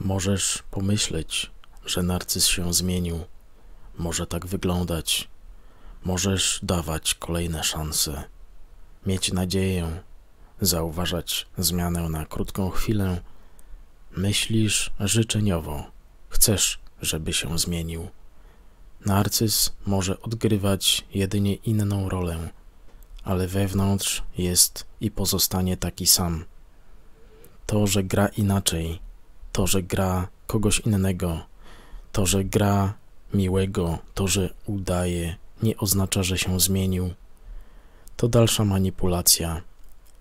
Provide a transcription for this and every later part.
Możesz pomyśleć, że narcyz się zmienił. Może tak wyglądać. Możesz dawać kolejne szanse. Mieć nadzieję, zauważać zmianę na krótką chwilę. Myślisz życzeniowo. Chcesz, żeby się zmienił. Narcyz może odgrywać jedynie inną rolę, ale wewnątrz jest i pozostanie taki sam. To, że gra inaczej, to, że gra kogoś innego, to, że gra miłego, to, że udaje, nie oznacza, że się zmienił. To dalsza manipulacja,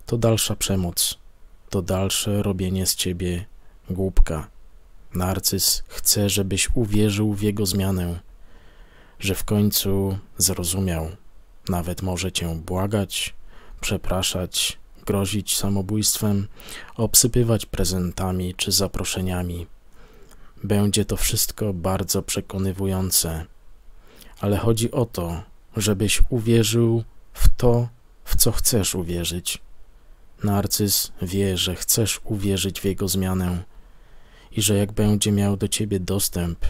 to dalsza przemoc, to dalsze robienie z ciebie głupka. Narcyz chce, żebyś uwierzył w jego zmianę, że w końcu zrozumiał. Nawet może cię błagać, przepraszać, grozić samobójstwem, obsypywać prezentami czy zaproszeniami. Będzie to wszystko bardzo przekonywujące, ale chodzi o to, żebyś uwierzył w to, w co chcesz uwierzyć. Narcyz wie, że chcesz uwierzyć w jego zmianę i że jak będzie miał do ciebie dostęp,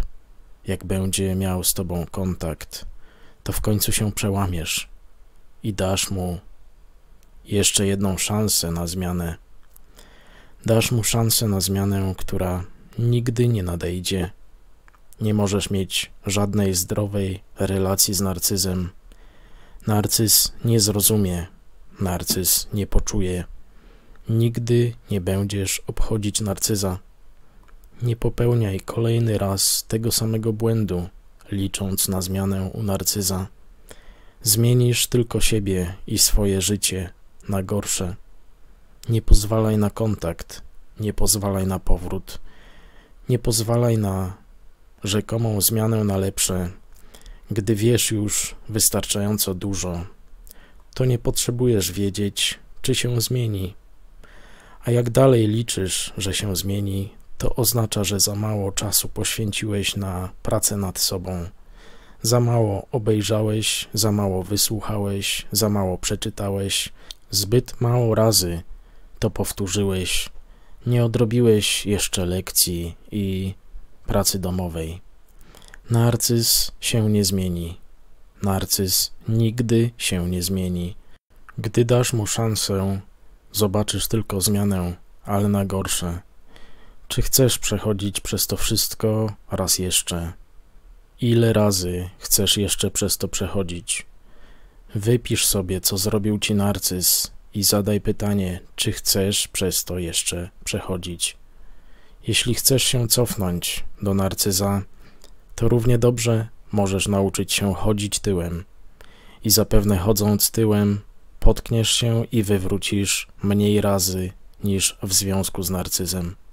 jak będzie miał z tobą kontakt, to w końcu się przełamiesz i dasz mu jeszcze jedną szansę na zmianę. Dasz mu szansę na zmianę, która nigdy nie nadejdzie. Nie możesz mieć żadnej zdrowej relacji z narcyzem. Narcyz nie zrozumie, narcyz nie poczuje. Nigdy nie będziesz obchodzić narcyza. Nie popełniaj kolejny raz tego samego błędu, licząc na zmianę u narcyza. Zmienisz tylko siebie i swoje życie na gorsze. Nie pozwalaj na kontakt, nie pozwalaj na powrót, nie pozwalaj na rzekomą zmianę na lepsze, gdy wiesz już wystarczająco dużo. To nie potrzebujesz wiedzieć, czy się zmieni. A jak dalej liczysz, że się zmieni, to oznacza, że za mało czasu poświęciłeś na pracę nad sobą. Za mało obejrzałeś, za mało wysłuchałeś, za mało przeczytałeś, Zbyt mało razy to powtórzyłeś, nie odrobiłeś jeszcze lekcji i pracy domowej. Narcyz się nie zmieni. Narcyz nigdy się nie zmieni. Gdy dasz mu szansę, zobaczysz tylko zmianę, ale na gorsze. Czy chcesz przechodzić przez to wszystko raz jeszcze? Ile razy chcesz jeszcze przez to przechodzić? Wypisz sobie, co zrobił ci narcyz i zadaj pytanie, czy chcesz przez to jeszcze przechodzić. Jeśli chcesz się cofnąć do narcyza, to równie dobrze możesz nauczyć się chodzić tyłem. I zapewne chodząc tyłem, potkniesz się i wywrócisz mniej razy niż w związku z narcyzem.